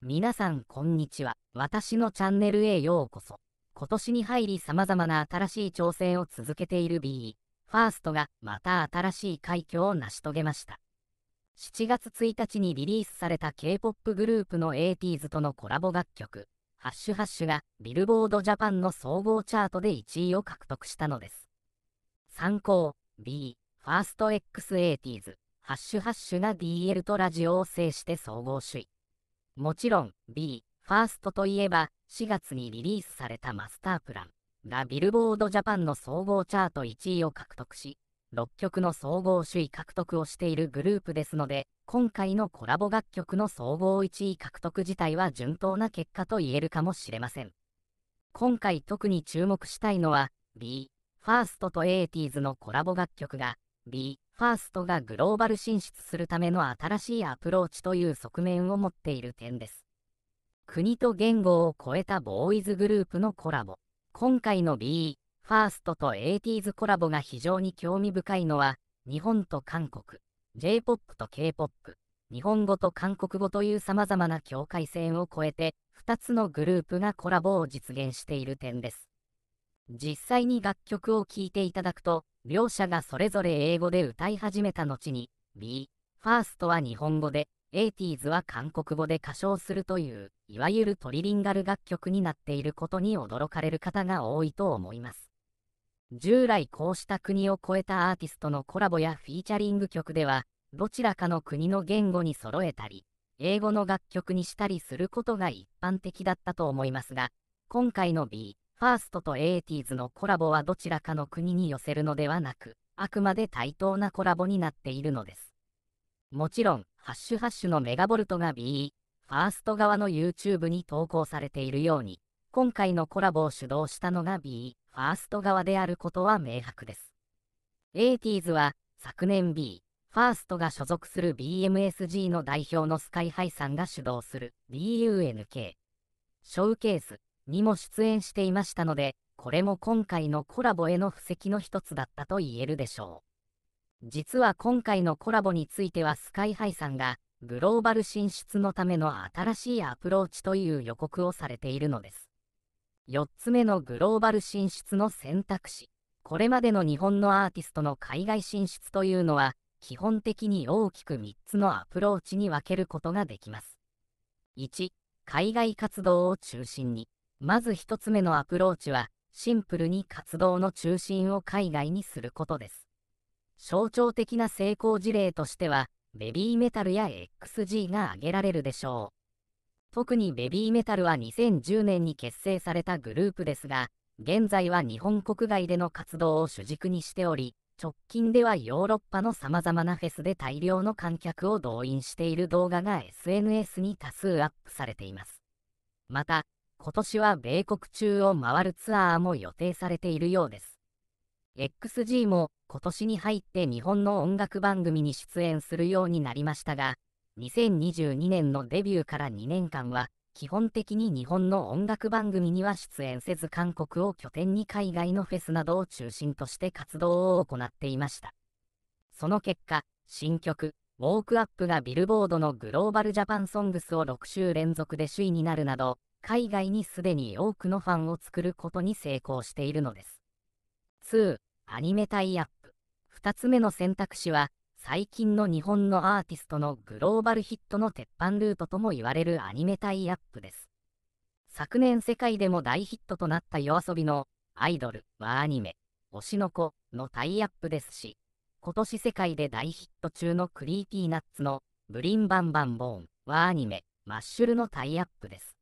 皆さんこんにちは。私のチャンネルへようこそ。今年に入り様々な新しい挑戦を続けている BE、ファーストがまた新しい快挙を成し遂げました。7月1日にリリースされた K-POP グループの 80s とのコラボ楽曲、ハッシュハッシュがビルボードジャパンの総合チャートで1位を獲得したのです。参考 B、ファースト X80s、ハッシュハッシュが DL とラジオを制して総合首位。もちろん B、ファーストといえば4月にリリースされたマスタープランがビルボードジャパンの総合チャート1位を獲得し、6曲の総合首位獲得をしているグループですので、今回のコラボ楽曲の総合1位獲得自体は順当な結果と言えるかもしれません。今回特に注目したいのは、B、ファーストと 80s のコラボ楽曲が、B、ファーストがグローバル進出するための新しいアプローチという側面を持っている点です。国と言語を超えたボーイズグループのコラボ。今回の B、ファーストと 80s コラボが非常に興味深いのは、日本と韓国、J-POP と K-POP、日本語と韓国語という様々な境界線を越えて、2つのグループがコラボを実現している点です。実際に楽曲を聴いていただくと、両者がそれぞれ英語で歌い始めた後に、B、ファーストは日本語で、80s は韓国語で歌唱するという、いわゆるトリリンガル楽曲になっていることに驚かれる方が多いと思います。従来こうした国を超えたアーティストのコラボやフィーチャリング曲では、どちらかの国の言語に揃えたり、英語の楽曲にしたりすることが一般的だったと思いますが、今回の B、ファーストとエイティーズのコラボはどちらかの国に寄せるのではなく、あくまで対等なコラボになっているのです。もちろん、ハッシュハッシュのメガボルトが BE、ファースト側の YouTube に投稿されているように、今回のコラボを主導したのが BE、ファースト側であることは明白です。エイティーズは、昨年 B、ファーストが所属する BMSG の代表のスカイハイさんが主導する BUNK、ショーケース、にも出演していましたので、これも今回のコラボへの布石の一つだったと言えるでしょう。実は今回のコラボについてはスカイハイさんが、グローバル進出のための新しいアプローチという予告をされているのです。4つ目のグローバル進出の選択肢。これまでの日本のアーティストの海外進出というのは、基本的に大きく3つのアプローチに分けることができます。1、海外活動を中心に。まず1つ目のアプローチは、シンプルに活動の中心を海外にすることです。象徴的な成功事例としては、ベビーメタルや XG が挙げられるでしょう。特にベビーメタルは2010年に結成されたグループですが、現在は日本国外での活動を主軸にしており、直近ではヨーロッパの様々なフェスで大量の観客を動員している動画が SNS に多数アップされています。また、今年は米国中を回るツアーも予定されているようです。XG も今年に入って日本の音楽番組に出演するようになりましたが、2022年のデビューから2年間は、基本的に日本の音楽番組には出演せず韓国を拠点に海外のフェスなどを中心として活動を行っていました。その結果、新曲、ウォークアップがビルボードのグローバルジャパンソングスを6週連続で首位になるなど、海外にすでに多くのファンを作ることに成功しているのです。2、アニメタイアップ。2つ目の選択肢は、最近の日本のアーティストのグローバルヒットの鉄板ルートとも言われるアニメタイアップです。昨年世界でも大ヒットとなった yoasobi のアイドルはアニメ、推しの子のタイアップですし、今年世界で大ヒット中のクリーピーナッツのブリンバンバンボーンはアニメ、マッシュルのタイアップです。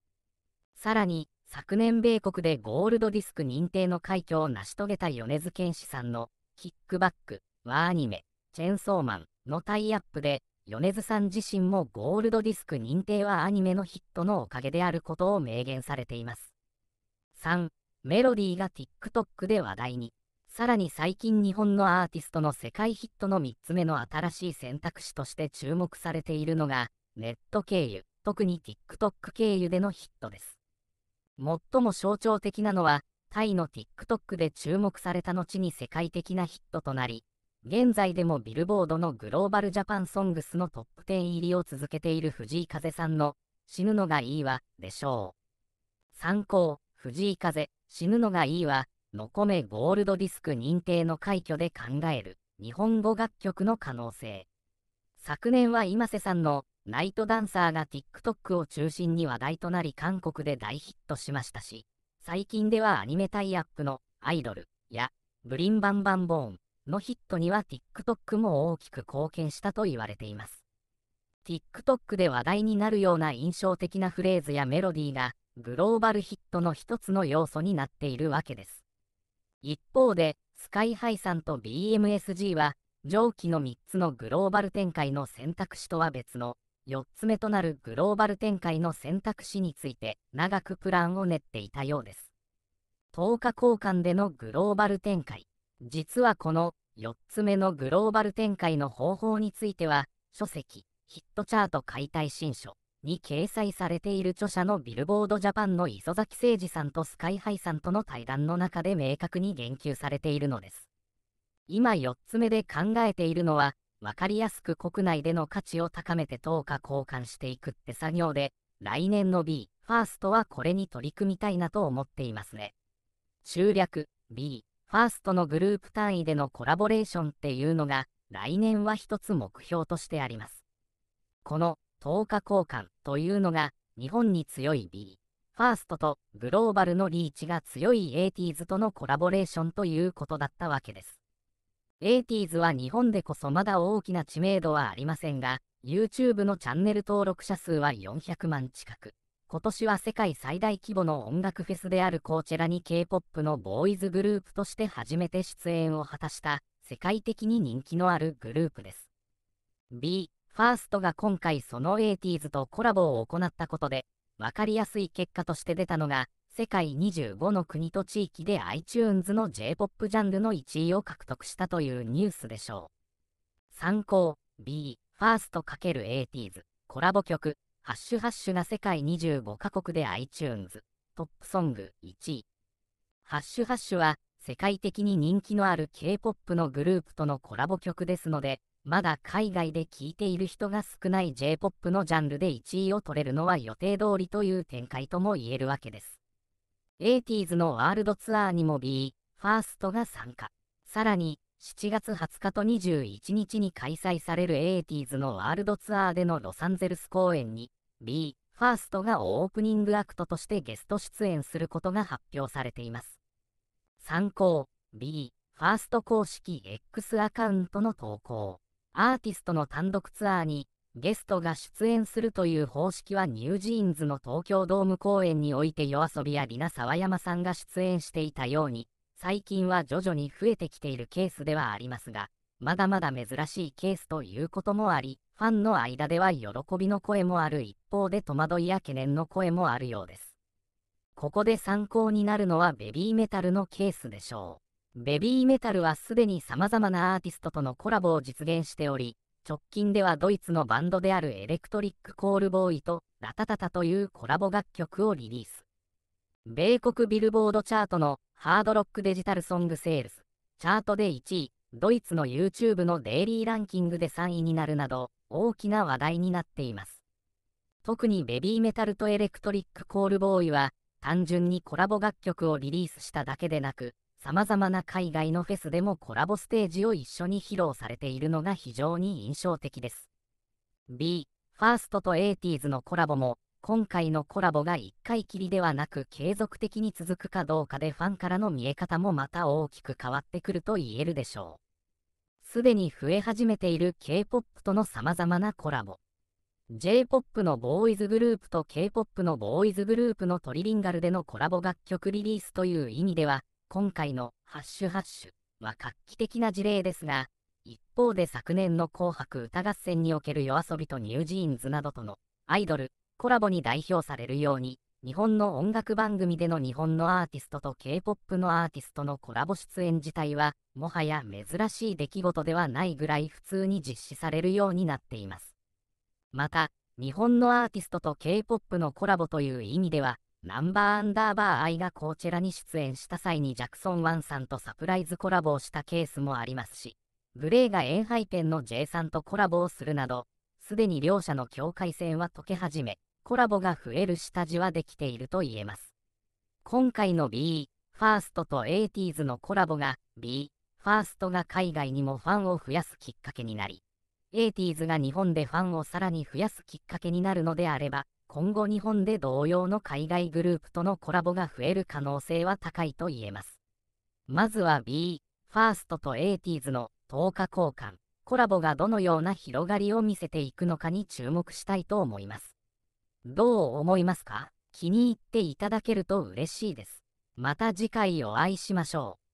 さらに、昨年米国でゴールドディスク認定の快挙を成し遂げた米津玄師さんの、キックバックはアニメ、チェンソーマンのタイアップで、米津さん自身もゴールドディスク認定はアニメのヒットのおかげであることを明言されています。3、メロディーが TikTok で話題に。さらに最近日本のアーティストの世界ヒットの3つ目の新しい選択肢として注目されているのが、ネット経由、特に TikTok 経由でのヒットです。最も象徴的なのは、タイの TikTok で注目された後に世界的なヒットとなり、現在でもビルボードのグローバルジャパンソングスのトップ10入りを続けている藤井風さんの死ぬのがいいわでしょう。参考、藤井風、死ぬのがいいわ、のこめゴールドディスク認定の快挙で考える日本語楽曲の可能性。昨年は今瀬さんのナイトダンサーが TikTok を中心に話題となり韓国で大ヒットしましたし、最近ではアニメタイアップのアイドルやブリンバンバンボーンのヒットには TikTok も大きく貢献したと言われています。TikTok で話題になるような印象的なフレーズやメロディーがグローバルヒットの一つの要素になっているわけです。一方で、スカイハイさんと BMSG は、上記の3つのグローバル展開の選択肢とは別の4つ目となるグローバル展開の選択肢について長くプランを練っていたようです。10日交換でのグローバル展開。実はこの4つ目のグローバル展開の方法については、書籍、ヒットチャート解体新書に掲載されている著者のビルボードジャパンの磯崎誠二さんとスカイハイさんとの対談の中で明確に言及されているのです。今4つ目で考えているのは、分かりやすく国内での価値を高めて等価交換していくって作業で、来年の B、ファーストはこれに取り組みたいなと思っていますね。中略 B、ファーストのグループ単位でのコラボレーションっていうのが、来年は一つ目標としてあります。この、等価交換というのが、日本に強い B、ファーストとグローバルのリーチが強い ATs とのコラボレーションということだったわけです。エイティーズは日本でこそまだ大きな知名度はありませんが、YouTube のチャンネル登録者数は400万近く。今年は世界最大規模の音楽フェスであるコーチェラに K-POP のボーイズグループとして初めて出演を果たした世界的に人気のあるグループです。B、ファーストが今回その 80s とコラボを行ったことで、わかりやすい結果として出たのが、世界25の国と地域で iTunes の J-POP ジャンルの1位を獲得したというニュースでしょう。参考 B、ファースト ×80s コラボ曲、ハッシュハッシュが世界25カ国で iTunes トップソング1位。ハッシュハッシュは世界的に人気のある K-POP のグループとのコラボ曲ですので、まだ海外で聴いている人が少ない J-POP のジャンルで1位を取れるのは予定通りという展開とも言えるわけです。80s のワールドツアーにも B、ファーストが参加。さらに、7月20日と21日に開催される 80s のワールドツアーでのロサンゼルス公演に、B、ファーストがオープニングアクトとしてゲスト出演することが発表されています。参考、B、ファースト公式 X アカウントの投稿。アーティストの単独ツアーに、ゲストが出演するという方式はニュージーンズの東京ドーム公演において夜遊びやリナ沢山さんが出演していたように、最近は徐々に増えてきているケースではありますが、まだまだ珍しいケースということもあり、ファンの間では喜びの声もある一方で戸惑いや懸念の声もあるようです。ここで参考になるのはベビーメタルのケースでしょう。ベビーメタルはすでに様々なアーティストとのコラボを実現しており、直近ではドイツのバンドであるエレクトリック・コールボーイとラタタタというコラボ楽曲をリリース。米国ビルボードチャートのハードロックデジタルソングセールス、チャートで1位、ドイツの YouTube のデイリーランキングで3位になるなど、大きな話題になっています。特にベビーメタルとエレクトリック・コールボーイは、単純にコラボ楽曲をリリースしただけでなく、様々な海外のフェスでもコラボステージを一緒に披露されているのが非常に印象的です。B、ファーストとィー s のコラボも、今回のコラボが1回きりではなく継続的に続くかどうかでファンからの見え方もまた大きく変わってくると言えるでしょう。すでに増え始めている K-POP との様々なコラボ。J-POP のボーイズグループと K-POP のボーイズグループのトリリンガルでのコラボ楽曲リリースという意味では、今回のハッシュハッシュは画期的な事例ですが、一方で昨年の紅白歌合戦における yoasobi とニュージーンズなどとのアイドル、コラボに代表されるように、日本の音楽番組での日本のアーティストと K-POP のアーティストのコラボ出演自体は、もはや珍しい出来事ではないぐらい普通に実施されるようになっています。また、日本のアーティストと K-POP のコラボという意味では、ナンバーアンダーバー愛がこちらに出演した際にジャクソン・ワンさんとサプライズコラボをしたケースもありますし、グレイがエンハイペンの J さんとコラボをするなど、すでに両者の境界線は解け始め、コラボが増える下地はできていると言えます。今回の B、ファーストと 80s のコラボが B、ファーストが海外にもファンを増やすきっかけになり、80s が日本でファンをさらに増やすきっかけになるのであれば、今後日本で同様の海外グループとのコラボが増える可能性は高いと言えます。まずは B、ファーストとエイティーズの10日交換、コラボがどのような広がりを見せていくのかに注目したいと思います。どう思いますか気に入っていただけると嬉しいです。また次回お会いしましょう。